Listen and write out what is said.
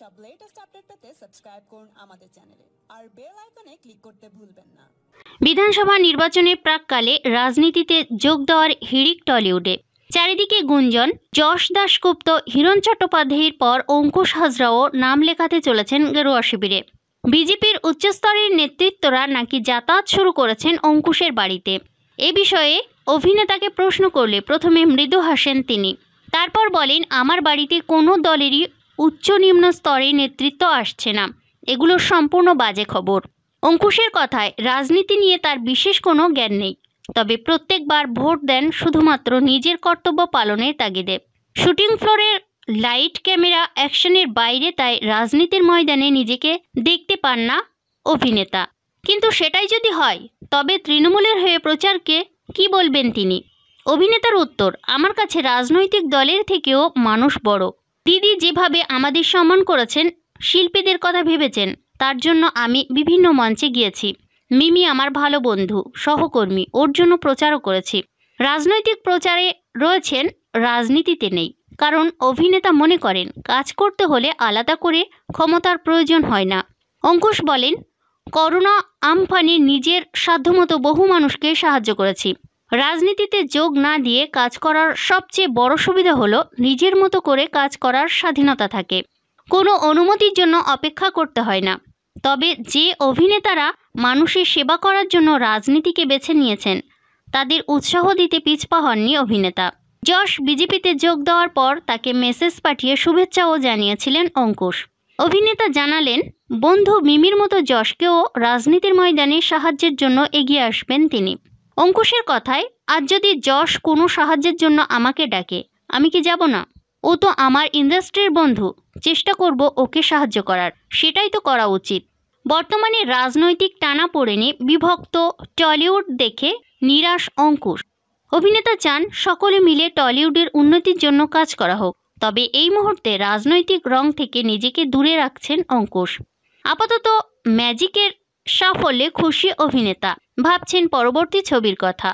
সব latest update পেতে subscribe করুন আমাদের চ্যানেলে আর বেল আইকনে ক্লিক করতে ভুলবেন না বিধানসভা নির্বাচনের প্রাককালে রাজনীতিতে যোগ দেওয়ার হিড়িক টলিউডে চারিদিকে গুঞ্জন যশ দাশগুপ্ত হিরণ চট্টোপাধ্যায়ের পর অঙ্কুশ হাজরাও নাম লেখাতে চলেছেন গেরুয়া শিবিরে বিজেপির উচ্চস্তরের নেতৃত্বরা নাকি যাতায়াত শুরু করেছেন অঙ্কুশের বাড়িতে এ বিষয়ে অভিনেতাকে প্রশ্ন করলে প্রথমে মৃদু হাসেন তিনি তারপর বলেন আমার বাড়িতে কোনো দলেরই উচ্চ নিম্ন স্তরে নেতৃত্ব আসছে না এগুলো সম্পূর্ণ বাজে খবর অঙ্কুশের কথায় রাজনীতি নিয়ে তার বিশেষ কোনো জ্ঞান নেই তবে প্রত্যেকবার ভোট দেন শুধুমাত্র নিজের কর্তব্য পালনের তাগিদে শুটিং ফ্লোরের লাইট ক্যামেরা অ্যাকশনের বাইরে তাই রাজনীতির ময়দানে নিজেকে দেখতে পান না অভিনেতা কিন্তু সেটাই যদি হয় তবে তৃণমূলের হয়ে প্রচারকে কি বলবেন তিনি অভিনেতার উত্তর আমার কাছে রাজনৈতিক দলের থেকেও মানুষ বড় দিদি যেভাবে আমাদের সম্মান করেছেন শিল্পীদের কথা ভেবেছেন তার জন্য আমি বিভিন্ন মঞ্চে গিয়েছি মিমি আমার ভালো বন্ধু সহকর্মী ওর জন্য প্রচারও করেছি রাজনৈতিক প্রচারে রয়েছেন রাজনীতিতে নেই কারণ অভিনেতা মনে করেন কাজ করতে হলে আলাদা করে ক্ষমতার প্রয়োজন হয় না অঙ্কুশ বলেন করোনা আমফানে নিজের সাধ্যমতো বহু মানুষকে সাহায্য করেছি রাজনীতিতে যোগ না দিয়ে কাজ করার সবচেয়ে বড় সুবিধা হলো নিজের মতো করে কাজ করার স্বাধীনতা থাকে কোনো অনুমতির জন্য অপেক্ষা করতে হয় না তবে যে অভিনেতারা মানুষের সেবা করার জন্য রাজনীতিকে বেছে নিয়েছেন তাদের উৎসাহ দিতে পিছপা হননি অভিনেতা যশ বিজেপিতে যোগ দেওয়ার পর তাকে মেসেজ পাঠিয়ে শুভেচ্ছাও জানিয়েছিলেন অঙ্কুশ অভিনেতা জানালেন বন্ধু মিমির মতো যশকেও রাজনীতির ময়দানে সাহায্যের জন্য এগিয়ে আসবেন তিনি অঙ্কুশের কথায় আজ যদি যশ কোনো সাহায্যের জন্য আমাকে ডাকে আমি কি যাব না ও তো আমার ইন্ডাস্ট্রির বন্ধু চেষ্টা করব ওকে সাহায্য করার সেটাই তো করা উচিত বর্তমানে রাজনৈতিক টানা পড়েনে বিভক্ত টলিউড দেখে নিরাশ অঙ্কুশ অভিনেতা চান সকলে মিলে টলিউডের উন্নতির জন্য কাজ করা হোক তবে এই মুহূর্তে রাজনৈতিক রং থেকে নিজেকে দূরে রাখছেন অঙ্কুশ আপাতত ম্যাজিকের সাফল্যে খুশি অভিনেতা ভাবছেন পরবর্তী ছবির কথা